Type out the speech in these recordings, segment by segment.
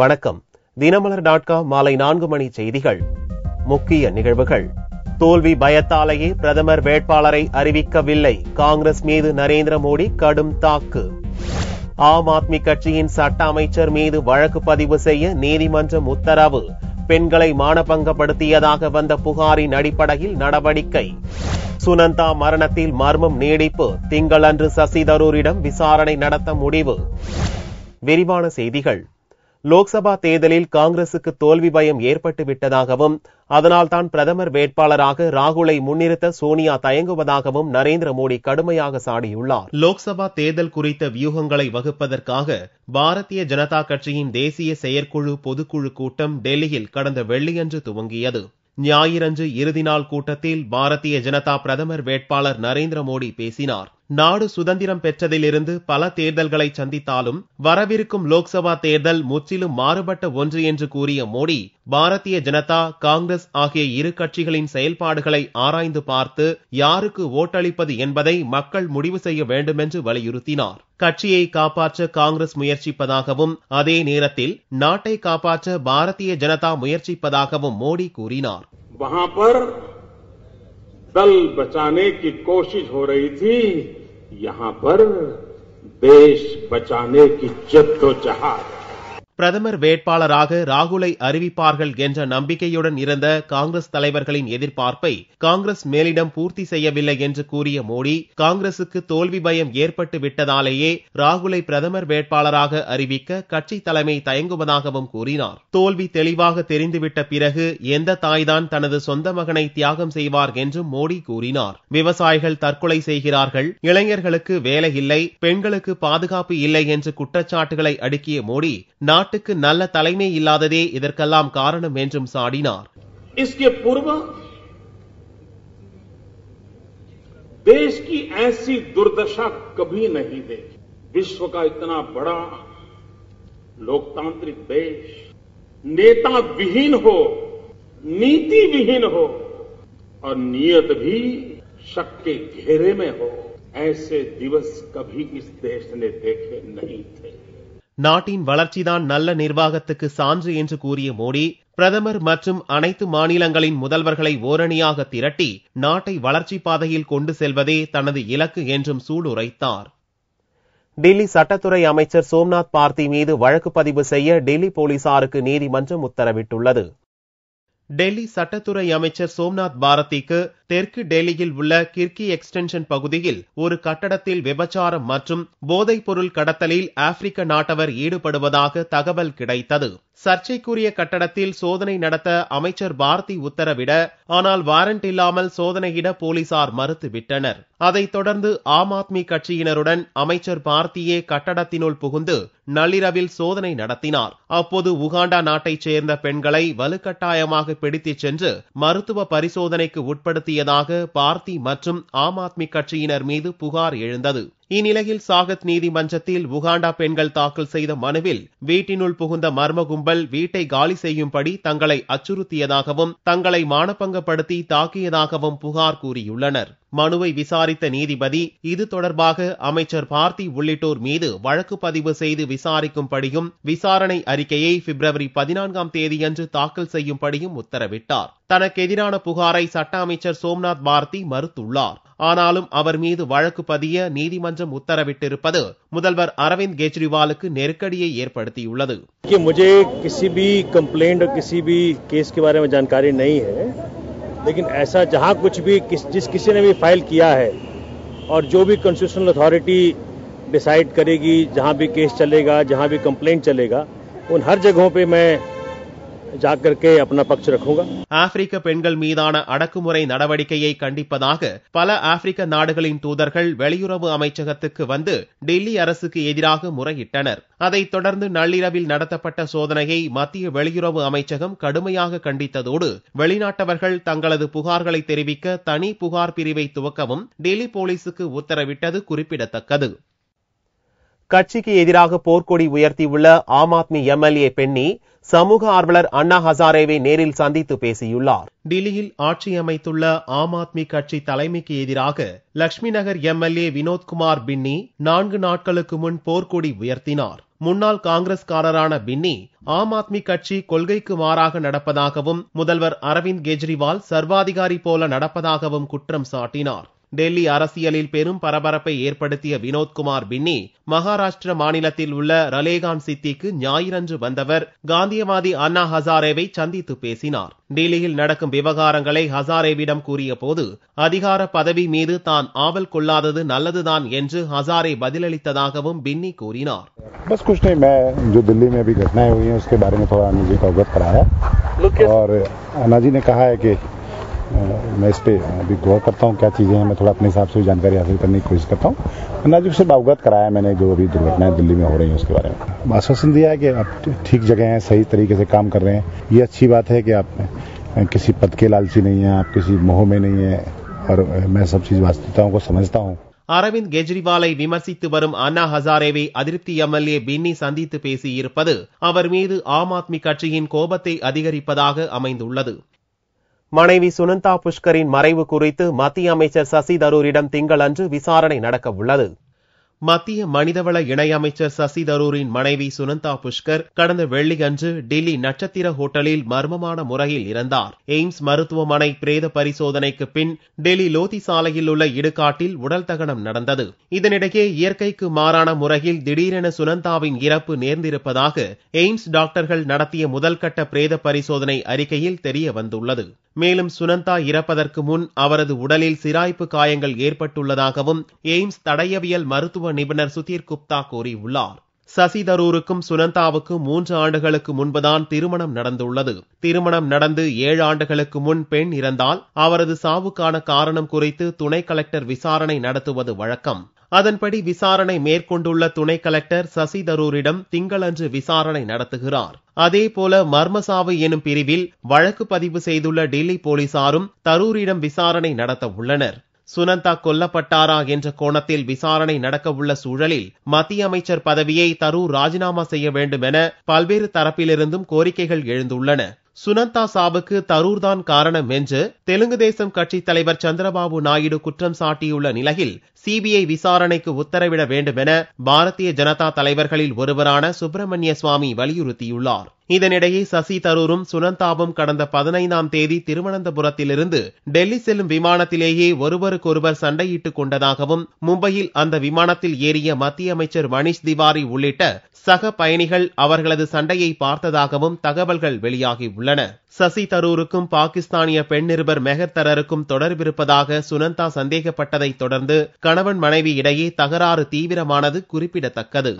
வணக்கம் Dinamalar dot com மாலை நான்கு மணி செய்திகள் முக்கிய நிகழ்வுகள் தோல்வி பயத்தாலேயே பிரதமர் வேட்பாளரை அறிவிக்கவில்லை காங்கிரஸ் மீது நரேந்திர மோடி கடும் தாக்கு ஆம் ஆத்மி கட்சியின் சட்ட அமைச்சர் மீது வழக்கு பதிவு செய்ய நீதிமன்றம் உத்தரவு பெண்களை மானபங்கப்படுத்தியதாக வந்த புகாரின் அடிப்படையில் நடவடிக்கை சுனந்தா மரணத்தில் மர்மம் நீடிப்பு திங்களன்று சசிதரூரிடம் விசாரணை நடத்த முடிவு விரிவான செய்திகள் லோக்சபா தேர்தலில் காங்கிரசுக்கு தோல்வி பயம் ஏற்பட்டு விட்டதாகவும் அதனால்தான் பிரதமர் வேட்பாளராக ராகுலை முன்னிறுத்த சோனியா தயங்குவதாகவும் நரேந்திர மோடி கடுமையாக சாடியுள்ளார் லோக்சபா தேர்தல் குறித்த வியூகங்களை வகுப்பதற்காக பாரதிய ஜனதா கட்சியின் தேசிய செயற்குழு பொதுக்குழு கூட்டம் டெல்லியில் கடந்த வெள்ளியன்று துவங்கியது ஞாயிறன்று இறுதி நாள் கூட்டத்தில் பாரதிய ஜனதா பிரதமர் வேட்பாளர் நரேந்திர மோடி பேசினார் நாடு சுதந்திரம் பெற்றதிலிருந்து பல தேர்தல்களை சந்தித்தாலும் வரவிருக்கும் லோக்சபா தேர்தல் முற்றிலும் மாறுபட்ட ஒன்று என்று கூறிய மோடி பாரதிய ஜனதா காங்கிரஸ் ஆகிய இரு கட்சிகளின் செயல்பாடுகளை ஆராய்ந்து பார்த்து யாருக்கு ஓட்டளிப்பது என்பதை மக்கள் முடிவு செய்ய வேண்டுமென்று வலியுறுத்தினார் கட்சியை காப்பாற்ற காங்கிரஸ் முயற்சிப்பதாகவும் அதே நேரத்தில் நாட்டை காப்பாற்ற பாரதிய ஜனதா முயற்சிப்பதாகவும் மோடி கூறினார் दल बचाने की कोशिश हो रही थी यहां पर देश बचाने की जद्दोजहाद பிரதமர் வேட்பாளராக ராகுலை அறிவிப்பார்கள் என்ற நம்பிக்கையுடன் இருந்த காங்கிரஸ் தலைவர்களின் எதிர்பார்ப்பை காங்கிரஸ் மேலிடம் பூர்த்தி செய்யவில்லை என்று கூறிய மோடி காங்கிரசுக்கு தோல்வி பயம் ஏற்பட்டு விட்டதாலேயே ராகுலை பிரதமர் வேட்பாளராக அறிவிக்க கட்சி தலைமை தயங்குவதாகவும் கூறினார் தோல்வி தெளிவாக தெரிந்துவிட்ட பிறகு எந்த தாய்தான் தனது சொந்த மகனை தியாகம் செய்வார் என்றும் மோடி கூறினார் விவசாயிகள் தற்கொலை செய்கிறார்கள் இளைஞர்களுக்கு வேலை இல்லை பெண்களுக்கு பாதுகாப்பு இல்லை என்று குற்றச்சாட்டுகளை அடுக்கிய மோடி நாட்டு நாட்டுக்கு நல்ல தலைமை இல்லாததே இதற்கெல்லாம் காரணம் என்றும் சாடினார் इसके पूर्व देश की ऐसी दुर्दशा कभी नहीं देखी विश्व का इतना बड़ा लोकतांत्रिक देश नेता विहीन हो नीति विहीन हो और नियत भी शक के घेरे में हो ऐसे दिवस कभी इस देश ने देखे नहीं थे நாட்டின் வளர்ச்சிதான் நல்ல நிர்வாகத்துக்கு சான்று என்று கூறிய மோடி பிரதமர் மற்றும் அனைத்து மாநிலங்களின் முதல்வர்களை ஓரணியாக திரட்டி நாட்டை வளர்ச்சிப் பாதையில் கொண்டு செல்வதே தனது இலக்கு என்றும் சூளுரைத்தார் டெல்லி சட்டத்துறை அமைச்சர் சோம்நாத் பார்த்தி மீது வழக்கு பதிவு செய்ய டெல்லி போலீசாருக்கு நீதிமன்றம் உத்தரவிட்டுள்ளது டெல்லி சட்டத்துறை அமைச்சர் சோம்நாத் பாரதிக்கு தெற்கு டெல்லியில் உள்ள கிர்கி எக்ஸ்டென்ஷன் பகுதியில் ஒரு கட்டடத்தில் விபச்சாரம் மற்றும் போதைப் பொருள் கடத்தலில் ஆப்பிரிக்க நாட்டவர் ஈடுபடுவதாக தகவல் கிடைத்தது சர்ச்சைக்குரிய கட்டடத்தில் சோதனை நடத்த அமைச்சர் பாரதி உத்தரவிட ஆனால் வாரண்ட் இல்லாமல் சோதனையிட போலீசார் மறுத்துவிட்டனர் அதைத் தொடர்ந்து ஆம் ஆத்மி கட்சியினருடன் அமைச்சர் பார்த்தியே கட்டடத்தினுள் புகுந்து நள்ளிரவில் சோதனை நடத்தினார் அப்போது உகாண்டா நாட்டைச் சேர்ந்த பெண்களை வலுக்கட்டாயமாக பிடித்துச் சென்று மருத்துவ பரிசோதனைக்கு உட்படுத்திய கூறியதாக பார்த்தி மற்றும் ஆம் ஆத்மி கட்சியினர் மீது புகார் எழுந்தது இந்நிலையில் சாகத் நீதிமன்றத்தில் உகாண்டா பெண்கள் தாக்கல் செய்த மனுவில் வீட்டினுள் புகுந்த மர்ம கும்பல் வீட்டை காலி செய்யும்படி தங்களை அச்சுறுத்தியதாகவும் தங்களை மானப்பங்கப்படுத்தி தாக்கியதாகவும் புகார் கூறியுள்ளனர் மனுவை விசாரித்த நீதிபதி இது தொடர்பாக அமைச்சர் பார்த்தி உள்ளிட்டோர் மீது வழக்கு பதிவு செய்து விசாரிக்கும்படியும் விசாரணை அறிக்கையை பிப்ரவரி பதினான்காம் தேதியன்று தாக்கல் செய்யும்படியும் உத்தரவிட்டார் தனக்கு எதிரான புகாரை சட்ட அமைச்சர் சோம்நாத் பார்த்தி மறுத்துள்ளார் ஆனாலும் அவர் மீது வழக்கு பதிய நீதிமன்ற நீதிமன்றம் உத்தரவிட்டிருப்பது முதல்வர் அரவிந்த் கெஜ்ரிவாலுக்கு நெருக்கடியை ஏற்படுத்தியுள்ளது कि मुझे किसी भी कंप्लेंट और किसी भी केस के बारे में जानकारी नहीं है लेकिन ऐसा जहां कुछ भी किस जिस किसी ने भी फाइल किया है और जो भी कॉन्स्टिट्यूशनल अथॉरिटी डिसाइड करेगी जहां भी केस चलेगा जहां भी कंप्लेंट चलेगा उन हर जगहों पे मैं ஆப்பிரிக்க பெண்கள் மீதான அடக்குமுறை நடவடிக்கையை கண்டிப்பதாக பல ஆப்பிரிக்க நாடுகளின் தூதர்கள் வெளியுறவு அமைச்சகத்துக்கு வந்து டெல்லி அரசுக்கு எதிராக முறையிட்டனர் அதைத் தொடர்ந்து நள்ளிரவில் நடத்தப்பட்ட சோதனையை மத்திய வெளியுறவு அமைச்சகம் கடுமையாக கண்டித்ததோடு வெளிநாட்டவர்கள் தங்களது புகார்களை தெரிவிக்க தனி புகார் பிரிவை துவக்கவும் டெல்லி போலீசுக்கு உத்தரவிட்டது குறிப்பிடத்தக்கது கட்சிக்கு எதிராக போர்க்கொடி உயர்த்தியுள்ள ஆம் ஆத்மி எம்எல்ஏ பெண்ணி சமூக ஆர்வலர் அண்ணா ஹசாரேவை நேரில் சந்தித்து பேசியுள்ளார் டில்லியில் ஆட்சி அமைத்துள்ள ஆம் ஆத்மி கட்சி தலைமைக்கு எதிராக லட்சுமி நகர் எம்எல்ஏ வினோத்குமார் பின்னி நான்கு நாட்களுக்கு முன் போர்க்கொடி உயர்த்தினார் முன்னாள் காங்கிரஸ்காரரான பின்னி ஆம் ஆத்மி கட்சி கொள்கைக்கு மாறாக நடப்பதாகவும் முதல்வர் அரவிந்த் கெஜ்ரிவால் சர்வாதிகாரி போல நடப்பதாகவும் குற்றம் சாட்டினார் டெல்லி அரசியலில் பெரும் பரபரப்பை ஏற்படுத்திய வினோத்குமார் பின்னி மகாராஷ்டிர மாநிலத்தில் உள்ள ரலேகான் சித்திக்கு ஞாயிறன்று வந்தவர் காந்தியவாதி அண்ணா ஹசாரேவை சந்தித்து பேசினார் டெல்லியில் நடக்கும் விவகாரங்களை ஹசாரேவிடம் கூறிய போது அதிகார பதவி மீது தான் ஆவல் கொள்ளாதது நல்லதுதான் என்று ஹசாரே பதிலளித்ததாகவும் பின்னி கூறினார் बस कुछ नहीं मैं जो दिल्ली में अभी घटनाएं हुई हैं उसके बारे में थोड़ा अन्ना जी अवगत कराया और अन्ना ने कहा है कि मैं इस पर अभी गौर करता हूँ क्या चीज़ें हैं मैं थोड़ा अपने हिसाब से जानकारी हासिल करने की कोशिश करता हूँ नाजुक से अवगत कराया मैंने जो अभी दुर्घटनाएं दिल्ली में हो रही हैं उसके बारे में आश्वासन दिया है कि आप ठीक जगह हैं सही तरीके से काम कर रहे हैं ये अच्छी बात है कि आप किसी पद के लालची नहीं है आप किसी मोह में नहीं है और मैं सब चीज़ वास्तविकताओं को समझता हूँ அரவிந்த் கெஜ்ரிவாலை விமர்சித்து வரும் அண்ணா ஹசாரேவை அதிருப்தி எம்எல்ஏ பின்னி சந்தித்து பேசியிருப்பது அவர் மீது ஆம் ஆத்மி கட்சியின் கோபத்தை அதிகரிப்பதாக அமைந்துள்ளது மனைவி சுனந்தா புஷ்கரின் மறைவு குறித்து மத்திய அமைச்சர் சசி தரூரிடம் திங்களன்று விசாரணை நடக்க உள்ளது மத்திய மனிதவள இணையமைச்சர் சசி தரூரின் மனைவி சுனந்தா புஷ்கர் கடந்த வெள்ளியன்று டெல்லி நட்சத்திர ஹோட்டலில் மர்மமான முறையில் இறந்தார் எய்ம்ஸ் மருத்துவமனை பிரேத பரிசோதனைக்கு பின் டெல்லி லோதி சாலையில் உள்ள இடுகாட்டில் உடல் தகனம் நடந்தது இதனிடையே இயற்கைக்கு மாறான முறையில் திடீரென சுனந்தாவின் இறப்பு நேர்ந்திருப்பதாக எய்ம்ஸ் டாக்டர்கள் நடத்திய முதல்கட்ட பிரேத பரிசோதனை அறிக்கையில் தெரிய வந்துள்ளது மேலும் சுனந்தா இறப்பதற்கு முன் அவரது உடலில் சிராய்ப்பு காயங்கள் ஏற்பட்டுள்ளதாகவும் எய்ம்ஸ் தடயவியல் மருத்துவ நிபுணர் சுதீர் குப்தா கூறியுள்ளார் சசிதரூருக்கும் சுனந்தாவுக்கும் மூன்று ஆண்டுகளுக்கு முன்புதான் திருமணம் நடந்துள்ளது திருமணம் நடந்து ஏழு ஆண்டுகளுக்கு முன் பெண் இறந்தால் அவரது சாவுக்கான காரணம் குறித்து துணை கலெக்டர் விசாரணை நடத்துவது வழக்கம் அதன்படி விசாரணை மேற்கொண்டுள்ள துணை கலெக்டர் சசிதரூரிடம் திங்களன்று விசாரணை நடத்துகிறார் அதேபோல மர்மசாவு எனும் பிரிவில் வழக்கு பதிவு செய்துள்ள டெல்லி போலீசாரும் தரூரிடம் விசாரணை நடத்த உள்ளனர் சுனந்தா கொல்லப்பட்டாரா என்ற கோணத்தில் விசாரணை நடக்கவுள்ள சூழலில் மத்திய அமைச்சர் பதவியை தரூர் ராஜினாமா செய்ய வேண்டும் என பல்வேறு தரப்பிலிருந்தும் கோரிக்கைகள் எழுந்துள்ளன சுனந்தா சாவுக்கு தரூர்தான் காரணம் என்று தெலுங்கு தேசம் கட்சித் தலைவர் சந்திரபாபு நாயுடு குற்றம் சாட்டியுள்ள நிலையில் சிபிஐ விசாரணைக்கு உத்தரவிட வேண்டும் என பாரதிய ஜனதா தலைவர்களில் ஒருவரான சுப்பிரமணிய சுவாமி வலியுறுத்தியுள்ளார் இதனிடையே சசி தரூரும் சுனந்தாவும் கடந்த பதினைந்தாம் தேதி திருவனந்தபுரத்திலிருந்து டெல்லி செல்லும் விமானத்திலேயே ஒருவருக்கொருவர் சண்டையிட்டுக் கொண்டதாகவும் மும்பையில் அந்த விமானத்தில் ஏறிய மத்திய அமைச்சர் மணிஷ் திவாரி உள்ளிட்ட சக பயணிகள் அவர்களது சண்டையை பார்த்ததாகவும் தகவல்கள் வெளியாகியுள்ளன உள்ளன சசி தரூருக்கும் பாகிஸ்தானிய பெண் நிருபர் மெஹர் தரருக்கும் தொடர்பிருப்பதாக சுனந்தா சந்தேகப்பட்டதை தொடர்ந்து கணவன் மனைவி இடையே தகராறு தீவிரமானது குறிப்பிடத்தக்கது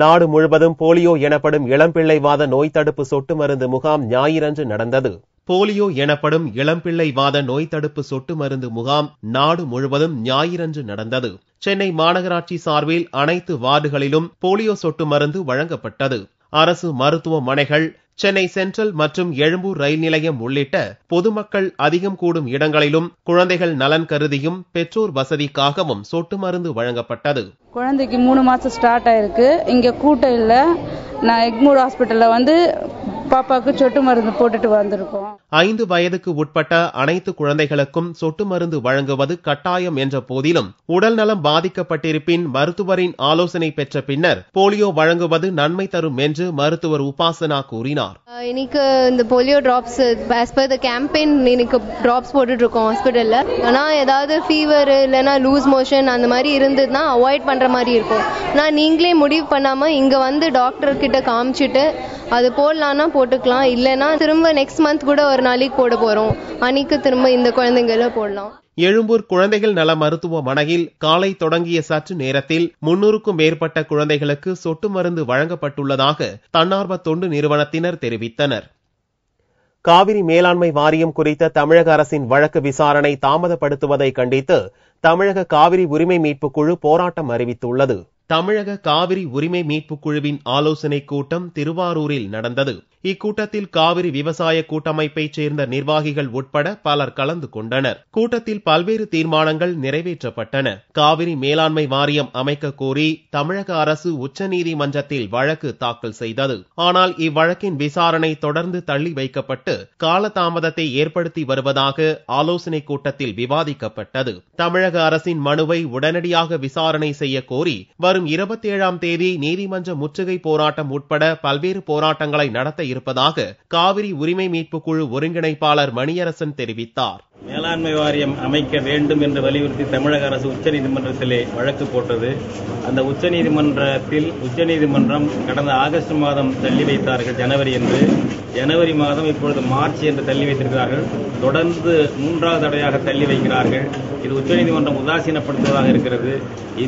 நாடு முழுவதும் போலியோ எனப்படும் இளம்பிள்ளைவாத நோய் தடுப்பு சொட்டு மருந்து முகாம் ஞாயிறன்று நடந்தது போலியோ எனப்படும் இளம்பிள்ளைவாத நோய் தடுப்பு சொட்டு மருந்து முகாம் நாடு முழுவதும் ஞாயிறன்று நடந்தது சென்னை மாநகராட்சி சார்பில் அனைத்து வார்டுகளிலும் போலியோ சொட்டு மருந்து வழங்கப்பட்டது அரசு மருத்துவமனைகள் சென்னை சென்ட்ரல் மற்றும் எழும்பூர் ரயில் நிலையம் உள்ளிட்ட பொதுமக்கள் அதிகம் கூடும் இடங்களிலும் குழந்தைகள் நலன் கருதியும் பெற்றோர் வசதிக்காகவும் சொட்டு மருந்து வழங்கப்பட்டது குழந்தைக்கு மூணு மாசம் ஸ்டார்ட் ஆயிருக்கு இங்க கூட்டம் இல்ல நான் எக்மூர் ஹாஸ்பிட்டல்ல வந்து பாப்பாவுக்கு சொட்டு மருந்து போட்டுட்டு வந்திருக்கோம் ஐந்து வயதுக்கு உட்பட்ட அனைத்து குழந்தைகளுக்கும் சொட்டு மருந்து வழங்குவது கட்டாயம் என்ற போதிலும் உடல் நலம் பாதிக்கப்பட்டிருப்பின் மருத்துவரின் ஆலோசனை பெற்ற பின்னர் போலியோ வழங்குவது நன்மை தரும் என்று மருத்துவர் உபாசனா கூறினார் இன்னைக்கு இந்த polio drops as per the campaign இன்னைக்கு டிராப்ஸ் போட்டுட்டு இருக்கோம் ஹாஸ்பிட்டல்ல ஆனா ஏதாவது ஃபீவர் இல்லைன்னா லூஸ் மோஷன் அந்த மாதிரி இருந்ததுன்னா அவாய்ட் பண்ற மாதிரி இருக்கும் நான் நீங்களே முடிவு பண்ணாம இங்க வந்து டாக்டர் கிட்ட காமிச்சிட்டு அது போடலான்னா போட்டுக்கலாம் இல்லைன்னா திரும்ப நெக்ஸ்ட் மந்த் கூட ஒரு நாளைக்கு போட போறோம் அன்னைக்கு திரும்ப இந்த குழந்தைங்கள போடலாம் எழும்பூர் குழந்தைகள் நல மருத்துவமனையில் காலை தொடங்கிய சற்று நேரத்தில் முன்னூறுக்கும் மேற்பட்ட குழந்தைகளுக்கு சொட்டு மருந்து வழங்கப்பட்டுள்ளதாக தன்னார்வ தொண்டு நிறுவனத்தினர் தெரிவித்தனர் காவிரி மேலாண்மை வாரியம் குறித்த தமிழக அரசின் வழக்கு விசாரணை தாமதப்படுத்துவதை கண்டித்து தமிழக காவிரி உரிமை மீட்பு குழு போராட்டம் அறிவித்துள்ளது தமிழக காவிரி உரிமை மீட்புக் குழுவின் ஆலோசனைக் கூட்டம் திருவாரூரில் நடந்தது இக்கூட்டத்தில் காவிரி விவசாய கூட்டமைப்பைச் சேர்ந்த நிர்வாகிகள் உட்பட பலர் கலந்து கொண்டனர் கூட்டத்தில் பல்வேறு தீர்மானங்கள் நிறைவேற்றப்பட்டன காவிரி மேலாண்மை வாரியம் அமைக்க கோரி தமிழக அரசு உச்சநீதிமன்றத்தில் வழக்கு தாக்கல் செய்தது ஆனால் இவ்வழக்கின் விசாரணை தொடர்ந்து தள்ளி வைக்கப்பட்டு காலதாமதத்தை ஏற்படுத்தி வருவதாக ஆலோசனைக் கூட்டத்தில் விவாதிக்கப்பட்டது தமிழக அரசின் மனுவை உடனடியாக விசாரணை செய்ய கோரி வரும் இருபத்தேழாம் தேதி நீதிமன்ற முற்றுகை போராட்டம் உட்பட பல்வேறு போராட்டங்களை நடத்த இருப்பதாக காவிரி உரிமை மீட்புக் குழு ஒருங்கிணைப்பாளர் மணியரசன் தெரிவித்தார் மேலாண்மை வாரியம் அமைக்க வேண்டும் என்று வலியுறுத்தி தமிழக அரசு உச்சநீதிமன்றத்திலே வழக்கு போட்டது அந்த உச்சநீதிமன்றத்தில் உச்சநீதிமன்றம் கடந்த ஆகஸ்ட் மாதம் தள்ளி வைத்தார்கள் ஜனவரி என்று ஜனவரி மாதம் இப்பொழுது மார்ச் என்று தள்ளி வைத்திருக்கிறார்கள் தொடர்ந்து மூன்றாவது தடையாக தள்ளி வைக்கிறார்கள் இது உச்சநீதிமன்றம் உதாசீனப்படுத்துவதாக இருக்கிறது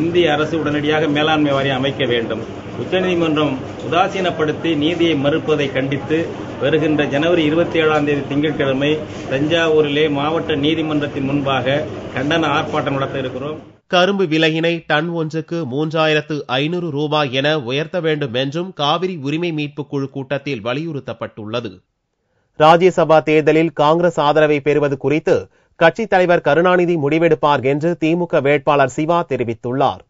இந்திய அரசு உடனடியாக மேலாண்மை வாரியம் அமைக்க வேண்டும் உச்சநீதிமன்றம் உதாசீனப்படுத்தி நீதியை மறுப்பதை கண்டித்து வருகின்ற ஜனவரி இருபத்தி ஏழாம் தேதி திங்கட்கிழமை தஞ்சாவூரிலே மாவட்ட மாவட்ட நீதிமன்றத்தின் முன்பாக கண்டன ஆர்ப்பாட்டம் நடத்த இருக்கிறோம் கரும்பு விலையினை டன் ஒன்றுக்கு மூன்றாயிரத்து ஐநூறு ரூபாய் என உயர்த்த வேண்டும் என்றும் காவிரி உரிமை மீட்பு குழு கூட்டத்தில் வலியுறுத்தப்பட்டுள்ளது ராஜ்யசபா தேர்தலில் காங்கிரஸ் ஆதரவை பெறுவது குறித்து கட்சித் தலைவர் கருணாநிதி முடிவெடுப்பார் என்று திமுக வேட்பாளர் சிவா தெரிவித்துள்ளார்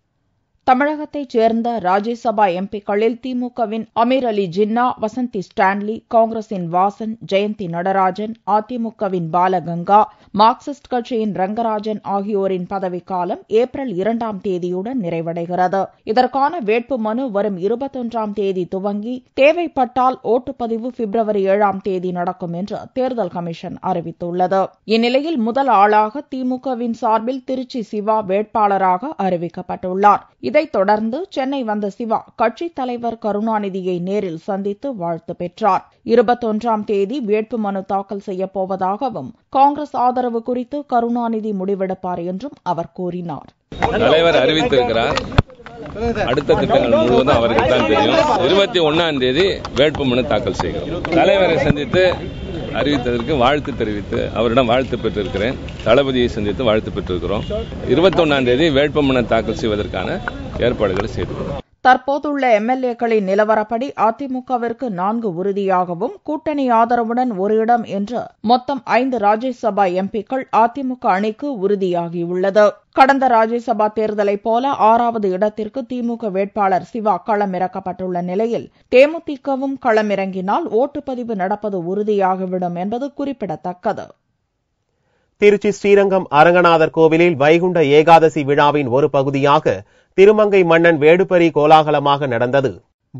தமிழகத்தைச் சேர்ந்த ராஜ்யசபா எம்பிக்களில் திமுகவின் அமீர் அலி ஜின்னா வசந்தி ஸ்டான்லி காங்கிரசின் வாசன் ஜெயந்தி நடராஜன் அதிமுகவின் பாலகங்கா மார்க்சிஸ்ட் கட்சியின் ரங்கராஜன் ஆகியோரின் பதவிக்காலம் ஏப்ரல் இரண்டாம் தேதியுடன் நிறைவடைகிறது இதற்கான வேட்பு மனு வரும் இருபத்தொன்றாம் தேதி துவங்கி தேவைப்பட்டால் ஓட்டுப்பதிவு பிப்ரவரி ஏழாம் தேதி நடக்கும் என்று தேர்தல் கமிஷன் அறிவித்துள்ளது இந்நிலையில் முதல் ஆளாக திமுகவின் சார்பில் திருச்சி சிவா வேட்பாளராக அறிவிக்கப்பட்டுள்ளார் இதைத் தொடர்ந்து சென்னை வந்த சிவா கட்சித் தலைவர் கருணாநிதியை நேரில் சந்தித்து வாழ்த்து பெற்றார் இருபத்தொன்றாம் தேதி வேட்புமனு தாக்கல் செய்யப்போவதாகவும் காங்கிரஸ் ஆதரவு குறித்து கருணாநிதி முடிவெடுப்பார் என்றும் அவர் கூறினார் தலைவர் அறிவித்திருக்கிறார் அடுத்த திட்டங்கள் முழுவதும் அவருக்கு தான் தெரியும் இருபத்தி ஒன்னாம் தேதி வேட்புமனு தாக்கல் செய்கிறோம் தலைவரை சந்தித்து அறிவித்ததற்கு வாழ்த்து தெரிவித்து அவரிடம் வாழ்த்து பெற்றிருக்கிறேன் தளபதியை சந்தித்து வாழ்த்து பெற்றிருக்கிறோம் ஒன்னாம் தேதி வேட்புமனு தாக்கல் செய்வதற்கான ஏற்பாடுகளை செய்திருக்கிறோம் தற்போதுள்ள எம்எல்ஏக்களின் நிலவரப்படி அதிமுகவிற்கு நான்கு உறுதியாகவும் கூட்டணி ஆதரவுடன் ஒரு இடம் என்று மொத்தம் ஐந்து ராஜ்யசபா எம்பிக்கள் அதிமுக அணிக்கு உறுதியாகியுள்ளது கடந்த ராஜ்யசபா தேர்தலைப் போல ஆறாவது இடத்திற்கு திமுக வேட்பாளர் சிவா களமிறக்கப்பட்டுள்ள நிலையில் தேமுதிகவும் களமிறங்கினால் ஓட்டுப்பதிவு நடப்பது உறுதியாகிவிடும் என்பது குறிப்பிடத்தக்கது திருச்சி ஸ்ரீரங்கம் அரங்கநாதர் கோவிலில் வைகுண்ட ஏகாதசி விழாவின் ஒரு பகுதியாக திருமங்கை மன்னன் வேடுபரி கோலாகலமாக நடந்தது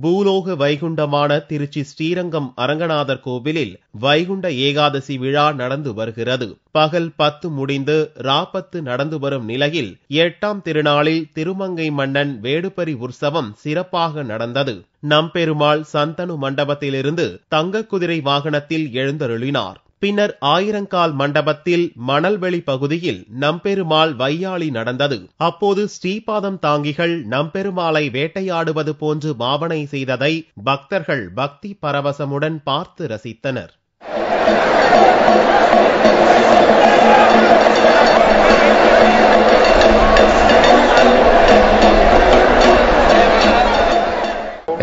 பூலோக வைகுண்டமான திருச்சி ஸ்ரீரங்கம் அரங்கநாதர் கோவிலில் வைகுண்ட ஏகாதசி விழா நடந்து வருகிறது பகல் பத்து முடிந்து ராபத்து நடந்து வரும் நிலையில் எட்டாம் திருநாளில் திருமங்கை மன்னன் வேடுபரி உற்சவம் சிறப்பாக நடந்தது நம்பெருமாள் சந்தனு மண்டபத்திலிருந்து தங்க குதிரை வாகனத்தில் எழுந்தருளினார் பின்னர் ஆயிரங்கால் மண்டபத்தில் மணல்வெளி பகுதியில் நம்பெருமாள் வையாளி நடந்தது அப்போது ஸ்ரீபாதம் தாங்கிகள் நம்பெருமாளை வேட்டையாடுவது போன்று பாவனை செய்ததை பக்தர்கள் பக்தி பரவசமுடன் பார்த்து ரசித்தனர் Thank you.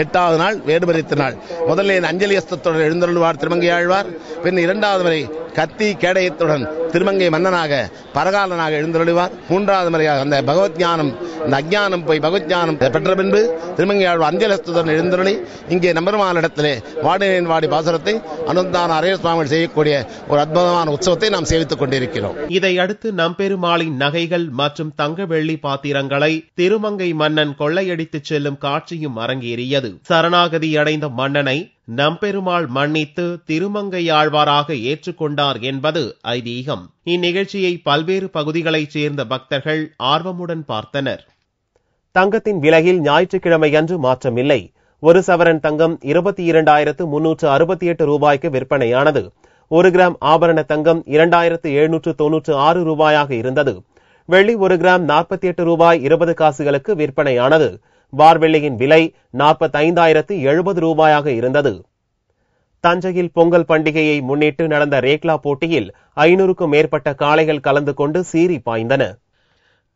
எட்டாவது நாள் வேடுபறித்த நாள் முதலில் அஞ்சலி அஸ்தத்தோடு எழுந்தருள்வார் திருமங்கையாழ்வார் பின் இரண்டாவது வரை கத்தி கேடயத்துடன் திருமங்கை மன்னனாக பரகாலனாக எழுந்தருளிவார் மூன்றாவது முறையாக அந்த பகவத் ஞானம் இந்த அஜானம் போய் பகவத் ஞானம் பெற்ற பின்பு திருமங்கையாழ்வு அஞ்சலஸ்துடன் எழுந்தருளி இங்கே நம்பருமான இடத்திலே வாடினேன் வாடி பாசுரத்தை அனுந்தான அரைய சுவாமிகள் செய்யக்கூடிய ஒரு அற்புதமான உற்சவத்தை நாம் சேவித்துக் கொண்டிருக்கிறோம் இதை அடுத்து நம்பெருமாளின் நகைகள் மற்றும் தங்க வெள்ளி பாத்திரங்களை திருமங்கை மன்னன் கொள்ளையடித்துச் செல்லும் காட்சியும் அரங்கேறியது சரணாகதி அடைந்த மன்னனை நம்பெருமாள் மன்னித்து திருமங்கையாழ்வாராக ஏற்றுக்கொண்டார் என்பது ஐதீகம் இந்நிகழ்ச்சியை பல்வேறு பகுதிகளைச் சேர்ந்த பக்தர்கள் ஆர்வமுடன் பார்த்தனர் தங்கத்தின் விலையில் ஞாயிற்றுக்கிழமை அன்று மாற்றமில்லை ஒரு சவரன் தங்கம் இருபத்தி இரண்டாயிரத்து முன்னூற்று அறுபத்தி எட்டு ரூபாய்க்கு விற்பனையானது ஒரு கிராம் ஆபரண தங்கம் இரண்டாயிரத்து எழுநூற்று தொன்னூற்று ஆறு ரூபாயாக இருந்தது வெள்ளி ஒரு கிராம் நாற்பத்தி எட்டு ரூபாய் இருபது காசுகளுக்கு விற்பனையானது வார்வெள்ளியின் விலை நாற்பத்தைந்தாயிரத்து எழுபது ரூபாயாக இருந்தது தஞ்சையில் பொங்கல் பண்டிகையை முன்னிட்டு நடந்த ரேக்லா போட்டியில் ஐநூறுக்கும் மேற்பட்ட காளைகள் கலந்து கொண்டு சீறி பாய்ந்தன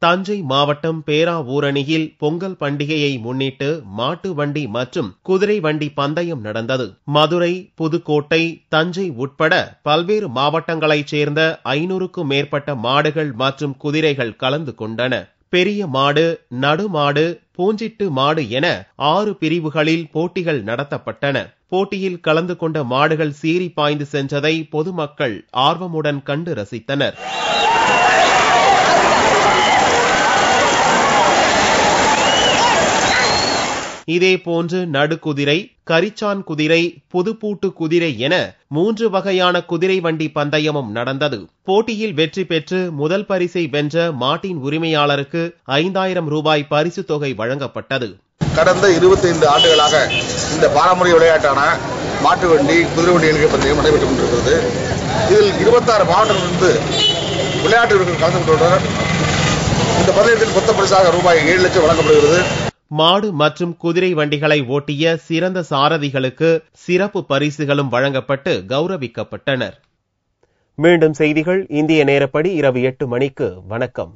தஞ்சை மாவட்டம் பேராவூரணியில் பொங்கல் பண்டிகையை முன்னிட்டு மாட்டு வண்டி மற்றும் குதிரை வண்டி பந்தயம் நடந்தது மதுரை புதுக்கோட்டை தஞ்சை உட்பட பல்வேறு மாவட்டங்களைச் சேர்ந்த ஐநூறுக்கும் மேற்பட்ட மாடுகள் மற்றும் குதிரைகள் கலந்து கொண்டன பெரிய மாடு நடுமாடு பூஞ்சிட்டு மாடு என ஆறு பிரிவுகளில் போட்டிகள் நடத்தப்பட்டன போட்டியில் கலந்து கொண்ட மாடுகள் சீறி பாய்ந்து சென்றதை பொதுமக்கள் ஆர்வமுடன் கண்டு ரசித்தனர் இதேபோன்று நடுக்குதிரை கரிச்சான் குதிரை புதுப்பூட்டு குதிரை என மூன்று வகையான குதிரை வண்டி பந்தயமும் நடந்தது போட்டியில் வெற்றி பெற்று முதல் பரிசை வென்ற மாட்டின் உரிமையாளருக்கு ஐந்தாயிரம் ரூபாய் பரிசு தொகை வழங்கப்பட்டது கடந்த இருபத்தி ஐந்து ஆண்டுகளாக இந்த பாரம்பரிய விளையாட்டான மாட்டு வண்டி குதிரை வண்டி இலக்கிய பந்தயம் நடைபெற்றுக் கொண்டிருக்கிறது இதில் இருபத்தாறு இருந்து விளையாட்டு வீரர்கள் கலந்து கொண்டுள்ளனர் இந்த பந்தயத்தில் மொத்த பரிசாக ரூபாய் ஏழு லட்சம் வழங்கப்படுகிறது மாடு மற்றும் குதிரை வண்டிகளை ஓட்டிய சிறந்த சாரதிகளுக்கு சிறப்பு பரிசுகளும் வழங்கப்பட்டு கௌரவிக்கப்பட்டனர் மீண்டும் செய்திகள் இந்திய நேரப்படி இரவு எட்டு மணிக்கு வணக்கம்